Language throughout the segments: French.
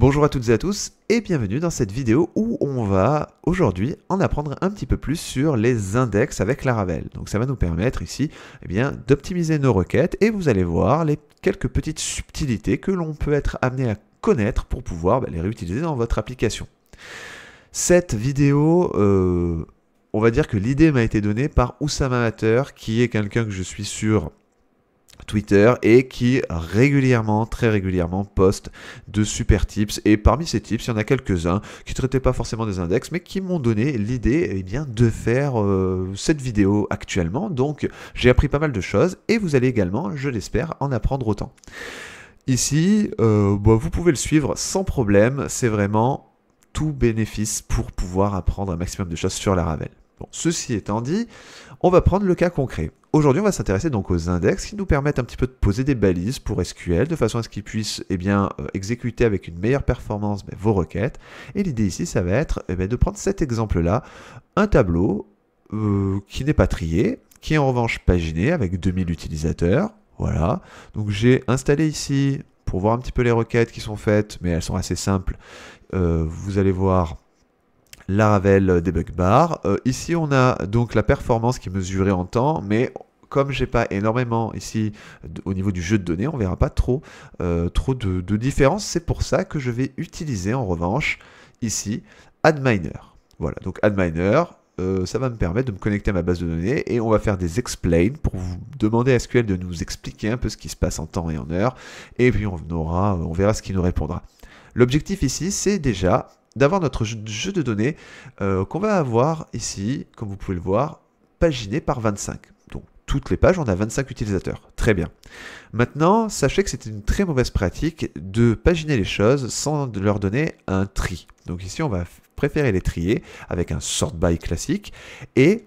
Bonjour à toutes et à tous et bienvenue dans cette vidéo où on va aujourd'hui en apprendre un petit peu plus sur les index avec Laravel. Donc ça va nous permettre ici eh bien d'optimiser nos requêtes et vous allez voir les quelques petites subtilités que l'on peut être amené à connaître pour pouvoir bah, les réutiliser dans votre application. Cette vidéo euh, on va dire que l'idée m'a été donnée par Oussama amateur qui est quelqu'un que je suis sûr Twitter et qui régulièrement, très régulièrement, poste de super tips. Et parmi ces tips, il y en a quelques-uns qui ne traitaient pas forcément des index, mais qui m'ont donné l'idée eh bien, de faire euh, cette vidéo actuellement. Donc j'ai appris pas mal de choses et vous allez également, je l'espère, en apprendre autant. Ici, euh, bah, vous pouvez le suivre sans problème, c'est vraiment tout bénéfice pour pouvoir apprendre un maximum de choses sur la Ravel ceci étant dit, on va prendre le cas concret. Aujourd'hui, on va s'intéresser donc aux index qui nous permettent un petit peu de poser des balises pour SQL de façon à ce qu'ils puissent eh bien, euh, exécuter avec une meilleure performance vos requêtes. Et l'idée ici, ça va être eh de prendre cet exemple-là, un tableau euh, qui n'est pas trié, qui est en revanche paginé avec 2000 utilisateurs. Voilà, donc j'ai installé ici, pour voir un petit peu les requêtes qui sont faites, mais elles sont assez simples, euh, vous allez voir Laravel Debug Bar. Euh, ici, on a donc la performance qui est mesurée en temps, mais comme j'ai pas énormément ici au niveau du jeu de données, on verra pas trop, euh, trop de, différence. C'est pour ça que je vais utiliser en revanche ici AdMiner. Voilà, donc AdMiner, euh, ça va me permettre de me connecter à ma base de données et on va faire des explain pour vous demander à SQL de nous expliquer un peu ce qui se passe en temps et en heure. Et puis on, on verra ce qu'il nous répondra. L'objectif ici, c'est déjà d'avoir notre jeu de données euh, qu'on va avoir ici, comme vous pouvez le voir, paginé par 25. Donc toutes les pages, on a 25 utilisateurs. Très bien. Maintenant, sachez que c'est une très mauvaise pratique de paginer les choses sans leur donner un tri. Donc ici, on va préférer les trier avec un sort by classique et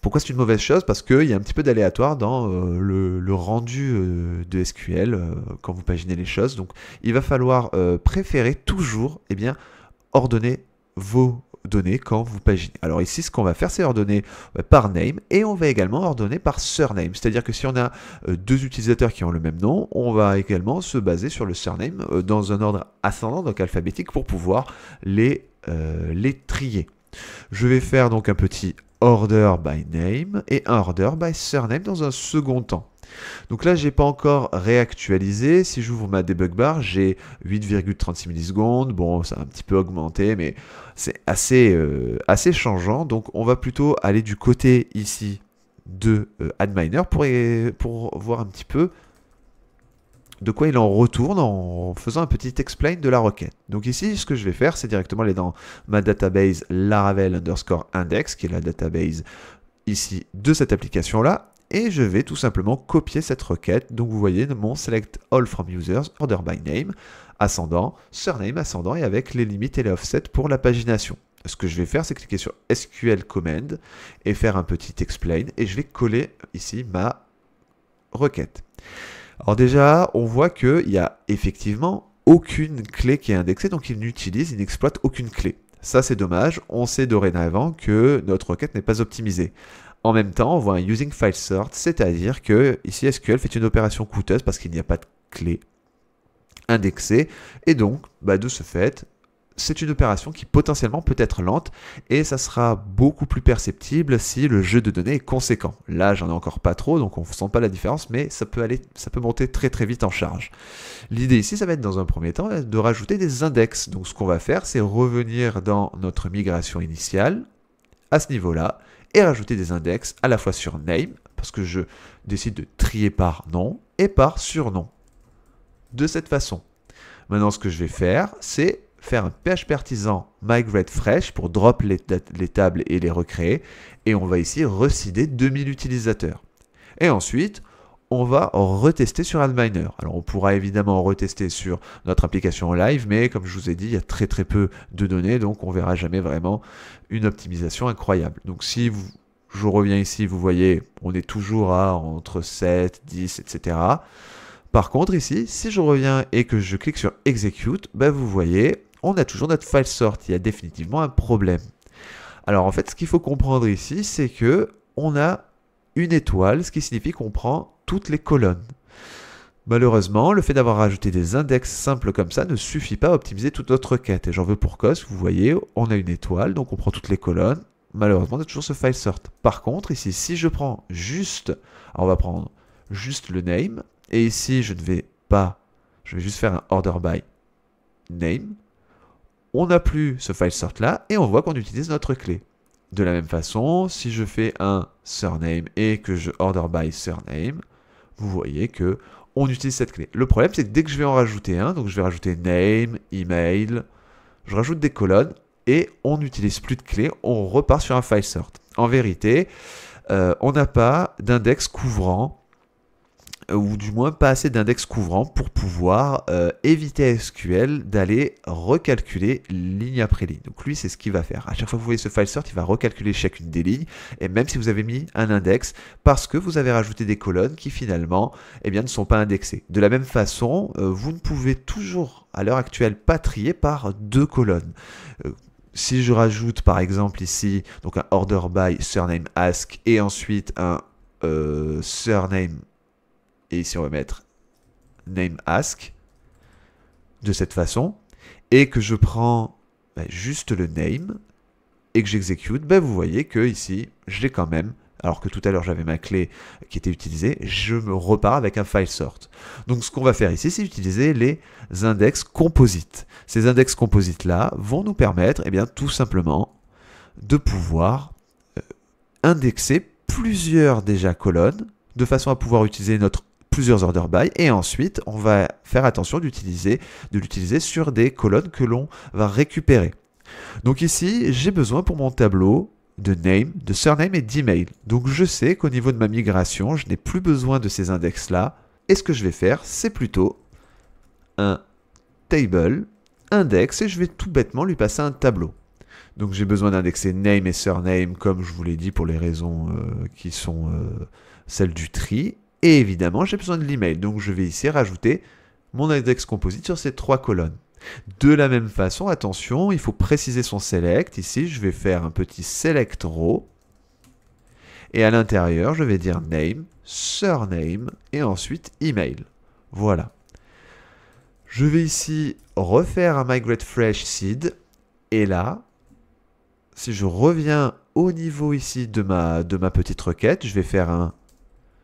pourquoi c'est une mauvaise chose Parce qu'il y a un petit peu d'aléatoire dans euh, le, rendu euh, de SQL quand vous paginez les choses. Donc il va falloir préférer toujours eh bien, ordonner vos données quand vous paginez. Alors ici, ce qu'on va faire, c'est ordonner euh, par name et on va également ordonner par surname. C'est-à-dire que si on a euh, deux utilisateurs qui ont le même nom, on va également se baser sur le surname euh, dans un ordre ascendant, donc alphabétique, pour pouvoir les, les trier. Je vais faire donc un petit order by name et un order by surname dans un second temps. Donc là, n'ai pas encore réactualisé. Si j'ouvre ma debug bar, j'ai 8,36 millisecondes. Bon, ça a un petit peu augmenté, mais c'est assez, euh, assez changeant. Donc on va plutôt aller du côté ici de euh, Adminer pour, pour voir un petit peu de quoi il en retourne en faisant un petit explain de la requête. Donc ici, ce que je vais faire, c'est directement aller dans ma database Laravel underscore index, qui est la database ici de cette application-là, et je vais tout simplement copier cette requête. Donc vous voyez mon select all from users, order by name, ascendant, surname ascendant et avec les limites et les offsets pour la pagination. Ce que je vais faire, c'est cliquer sur SQL command et faire un petit explain et je vais coller ici ma requête. Alors déjà, on voit qu'il n'y a effectivement aucune clé qui est indexée, donc il n'utilise, il n'exploite aucune clé. Ça, c'est dommage. On sait dorénavant que notre requête n'est pas optimisée. En même temps, on voit un using file sort, c'est-à-dire que ici SQL fait une opération coûteuse parce qu'il n'y a pas de clé indexée. Et donc, bah, de ce fait, c'est une opération qui potentiellement peut être lente et ça sera beaucoup plus perceptible si le jeu de données est conséquent. Là, j'en ai encore pas trop, donc on ne sent pas la différence, mais ça peut aller, ça peut monter très très vite en charge. L'idée ici, ça va être dans un premier temps euh, de rajouter des index. Donc ce qu'on va faire, c'est revenir dans notre migration initiale à ce niveau-là rajouter des index à la fois sur name, parce que je décide de trier par nom et par surnom. De cette façon. Maintenant, ce que je vais faire, c'est faire un PHP artisan migrate fresh pour drop les, les, tables et les recréer. Et on va ici recider 2000 utilisateurs. Et ensuite, on va retester sur Adminer. Alors on pourra évidemment retester sur notre application live, mais comme je vous ai dit, il y a très très peu de données, donc on verra jamais vraiment une optimisation incroyable. Donc si je reviens ici, vous voyez, on est toujours à entre 7, 10, etc. Par contre, ici, si je reviens et que je clique sur Execute, ben vous voyez, on a toujours notre file sort. Il y a définitivement un problème. Alors en fait, ce qu'il faut comprendre ici, c'est que on a une étoile, ce qui signifie qu'on prend les colonnes. Malheureusement, le fait d'avoir rajouté des index simples comme ça ne suffit pas à optimiser toute notre quête Et j'en veux pour cause, vous voyez, on a une étoile, donc on prend toutes les colonnes. Malheureusement, on toujours ce file sort. Par contre, ici, si je prends juste, ah, on va prendre juste le name, et ici, je ne vais pas, je vais juste faire un order by name. On n'a plus ce file sort là, et on voit qu'on utilise notre clé. De la même façon, si je fais un surname et que je order by surname, vous voyez que on utilise cette clé. Le problème, c'est que dès que je vais en rajouter un, donc je vais rajouter name, email, je rajoute des colonnes et on n'utilise plus de clé, on repart sur un file sort. En vérité, euh, on n'a pas d'index couvrant euh, ou du moins pas assez d'index couvrant pour pouvoir euh, éviter SQL d'aller recalculer ligne après ligne. Donc lui, c'est ce qu'il va faire. À chaque fois que vous voyez ce file sort, il va recalculer chacune des lignes, et même si vous avez mis un index, parce que vous avez rajouté des colonnes qui finalement eh bien, ne sont pas indexées. De la même façon, euh, vous ne pouvez toujours, à l'heure actuelle, pas trier par deux colonnes. si je rajoute par exemple ici donc un order by surname ask et ensuite un surname et ici, on va mettre name ask de cette façon. Et que je prends bah, juste le name et que j'exécute, ben, vous voyez que ici, j'ai quand même alors que tout à l'heure j'avais ma clé qui était utilisée, je me repars avec un file sort. Donc ce qu'on va faire ici, c'est utiliser les index composites. Ces index composites là vont nous permettre, et eh bien, tout simplement, de pouvoir euh, indexer plusieurs déjà colonnes de façon à pouvoir utiliser notre plusieurs order by et ensuite on va faire attention d'utiliser de l'utiliser sur des colonnes que l'on va récupérer. Donc ici, j'ai besoin pour mon tableau de name, de surname et d'email. Donc je sais qu'au niveau de ma migration, je n'ai plus besoin de ces index-là. Et ce que je vais faire, c'est plutôt un table, index, et je vais tout bêtement lui passer un tableau. Donc j'ai besoin d'indexer name et surname, comme je vous l'ai dit, pour les raisons euh, qui sont euh, celles du tri. Et évidemment, j'ai besoin de l'email, donc je vais ici rajouter mon index composite sur ces trois colonnes. De la même façon, attention, il faut préciser son select. Ici, je vais faire un petit select row. Et à l'intérieur, je vais dire name, surname et ensuite email. Voilà. Je vais ici refaire un migrate fresh seed. Et là, si je reviens au niveau ici de ma, de ma petite requête, je vais faire un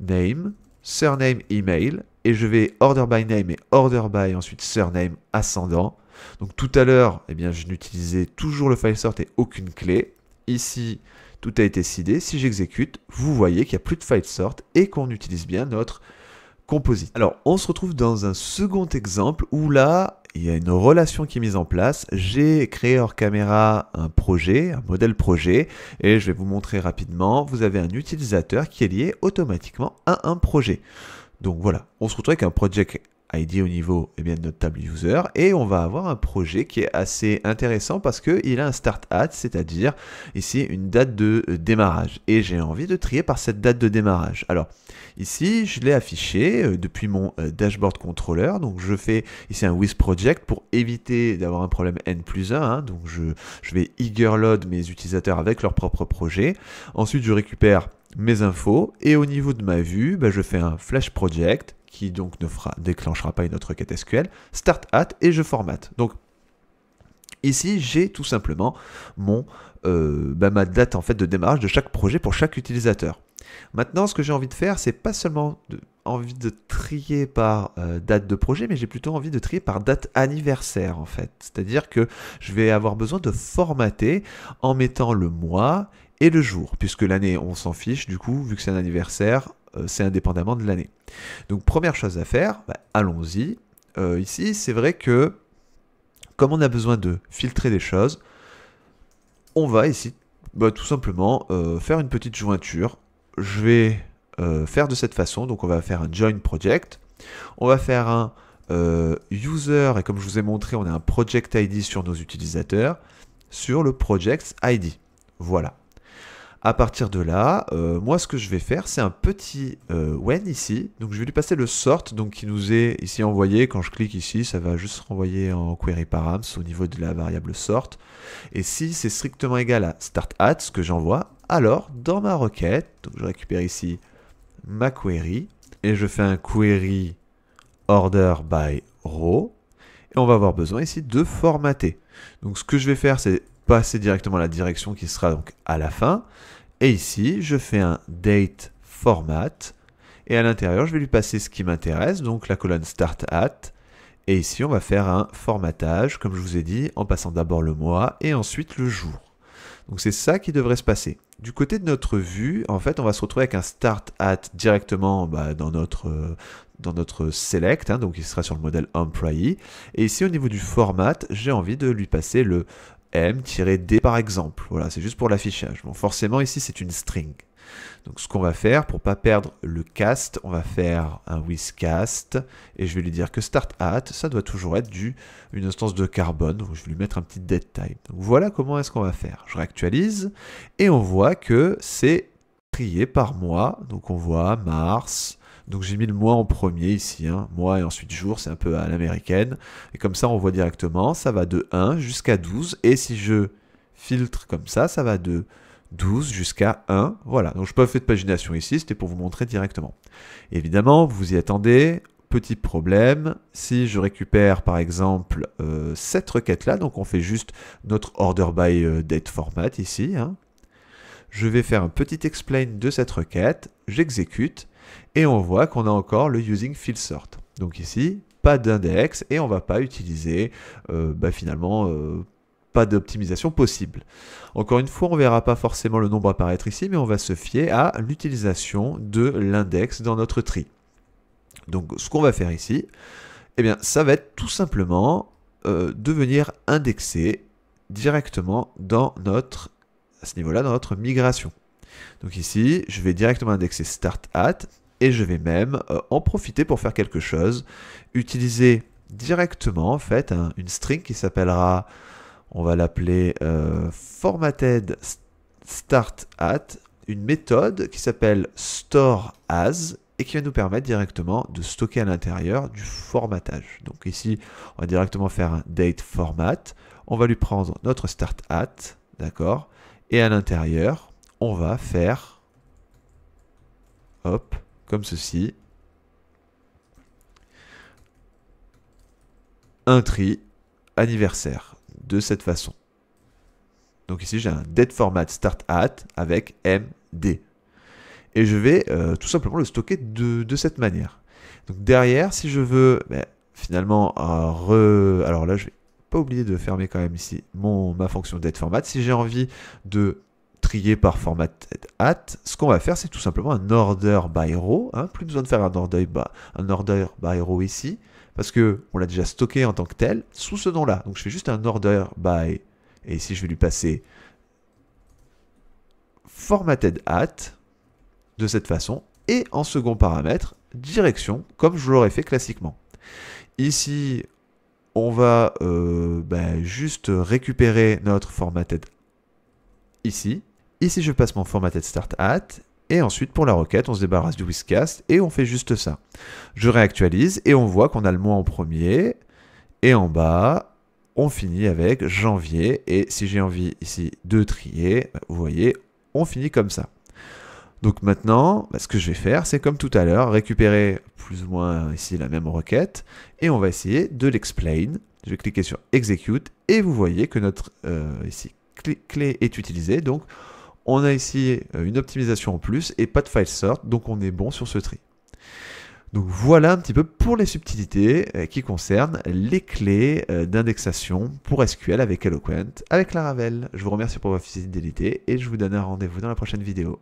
name, surname, email, et je vais order by name et order by ensuite surname ascendant. Donc tout à l'heure, eh bien, je n'utilisais toujours le file sort et aucune clé. Ici, tout a été cidé. Si j'exécute, vous voyez qu'il n'y a plus de file sort et qu'on utilise bien notre composite. Alors, on se retrouve dans un second exemple où là, il y a une relation qui est mise en place. J'ai créé hors caméra un projet, un modèle projet, et je vais vous montrer rapidement. Vous avez un utilisateur qui est lié automatiquement à un projet. Donc voilà, on se retrouve avec un project ID au niveau eh bien, de notre table user et on va avoir un projet qui est assez intéressant parce qu'il a un start at, c'est-à-dire ici une date de euh, démarrage et j'ai envie de trier par cette date de démarrage. Alors ici je l'ai affiché euh, depuis mon euh, dashboard controller donc je fais ici un with project pour éviter d'avoir un problème n plus 1 hein. donc je, je vais load mes utilisateurs avec leur propre projet. Ensuite je récupère mes infos et au niveau de ma vue bah, je fais un flash project qui donc ne fera, déclenchera pas une autre requête SQL, start at et je formate. Donc ici j'ai tout simplement mon, euh, bah, ma date en fait de démarrage de chaque projet pour chaque utilisateur. Maintenant ce que j'ai envie de faire c'est pas seulement de, envie de trier par euh, date de projet, mais j'ai plutôt envie de trier par date anniversaire en fait. C'est-à-dire que je vais avoir besoin de formater en mettant le mois et le jour, puisque l'année, on s'en fiche, du coup, vu que c'est un anniversaire, euh, c'est indépendamment de l'année. Donc, première chose à faire, bah, allons-y. Euh, ici, c'est vrai que, comme on a besoin de filtrer des choses, on va ici, bah, tout simplement, euh, faire une petite jointure. Je vais faire de cette façon, donc on va faire un join project, on va faire un user, et comme je vous ai montré, on a un project ID sur nos utilisateurs, sur le project ID. Voilà. À partir de là, euh, moi ce que je vais faire, c'est un petit euh, when ici. Donc je vais lui passer le sort donc, qui nous est ici envoyé. Quand je clique ici, ça va juste renvoyer en query params au niveau de la variable sort. Et si c'est strictement égal à start at, ce que j'envoie, alors dans ma requête, donc je récupère ici ma query et je fais un query order by row. Et on va avoir besoin ici de formater. Donc ce que je vais faire, c'est directement la direction qui sera donc à la fin. Et ici, je fais un date format. Et à l'intérieur, je vais lui passer ce qui m'intéresse, donc la colonne start at. Et ici, on va faire un formatage, comme je vous ai dit, en passant d'abord le mois et ensuite le jour. Donc c'est ça qui devrait se passer. Du côté de notre vue, en fait, on va se retrouver avec un start at directement bah, dans, notre, euh, dans notre select, hein, donc il sera sur le modèle employee. Et ici, au niveau du format, j'ai envie de lui passer le m-d par exemple. Voilà, c'est juste pour l'affichage. Bon, forcément, ici, c'est une string. Donc, ce qu'on va faire, pour pas perdre le cast, on va faire un cast, et je vais lui dire que start at, ça doit toujours être du, une instance de carbone, donc je vais lui mettre un petit dead type, Donc, voilà comment est-ce qu'on va faire. Je réactualise, et on voit que c'est trié par mois, donc on voit mars, donc j'ai mis le mois en premier ici, hein. mois et ensuite jour, c'est un peu à l'américaine. Et comme ça, on voit directement, ça va de 1 jusqu'à 12. Et si je filtre comme ça, ça va de 12 jusqu'à 1. Voilà, donc je peux faire de pagination ici, c'était pour vous montrer directement. évidemment, vous y attendez. Petit problème, si je récupère par exemple euh, cette requête-là, donc on fait juste notre order by euh, date format ici, hein. je vais faire un petit explain de cette requête, j'exécute, et on voit qu'on a encore le using field sort. Donc ici, pas d'index et on ne va pas utiliser euh, bah, finalement euh, pas d'optimisation possible. Encore une fois, on ne verra pas forcément le nombre apparaître ici, mais on va se fier à l'utilisation de l'index dans notre tri. Donc ce qu'on va faire ici, eh bien, ça va être tout simplement euh, de venir indexer directement dans notre, à ce niveau-là, dans notre migration. Donc ici, je vais directement indexer start at et je vais même euh, en profiter pour faire quelque chose, utiliser directement en fait une string qui s'appellera, on va l'appeler euh, formatted start at, une méthode qui s'appelle store as et qui va nous permettre directement de stocker à l'intérieur du formatage. Donc ici, on va directement faire un date format. On va lui prendre notre start at, d'accord Et à l'intérieur, on va faire, hop, comme ceci, un tri anniversaire de cette façon. Donc ici, j'ai un dead format start at avec MD. Et je vais euh, tout simplement le stocker de, cette manière. Donc derrière, si je veux ben, finalement euh, re... Alors là, je vais pas oublier de fermer quand même ici mon, ma fonction dead format. Si j'ai envie de trié par format at, ce qu'on va faire, c'est tout simplement un order by row. Hein, plus besoin de faire un order, by, un order by row ici, parce que on l'a déjà stocké en tant que tel sous ce nom-là. Donc je fais juste un order by, et ici je vais lui passer formatted at de cette façon, et en second paramètre, direction, comme je l'aurais fait classiquement. Ici, on va euh, ben, juste récupérer notre formatted ici, Ici, je passe mon format formatted start at. Et ensuite, pour la requête, on se débarrasse du whiskcast et on fait juste ça. Je réactualise et on voit qu'on a le mois en premier. Et en bas, on finit avec janvier. Et si j'ai envie ici de trier, vous voyez, on finit comme ça. Donc maintenant, bah, ce que je vais faire, c'est comme tout à l'heure, récupérer plus ou moins ici la même requête, et on va essayer de l'explain. Je vais cliquer sur Execute, et vous voyez que notre euh, ici, clé, clé est utilisée, donc on a ici euh, une optimisation en plus et pas de file sort, donc on est bon sur ce tri. Donc voilà un petit peu pour les subtilités euh, qui concernent les clés euh, d'indexation pour SQL avec Eloquent, avec Laravel. Je vous remercie pour votre fidélité et je vous donne un rendez-vous dans la prochaine vidéo.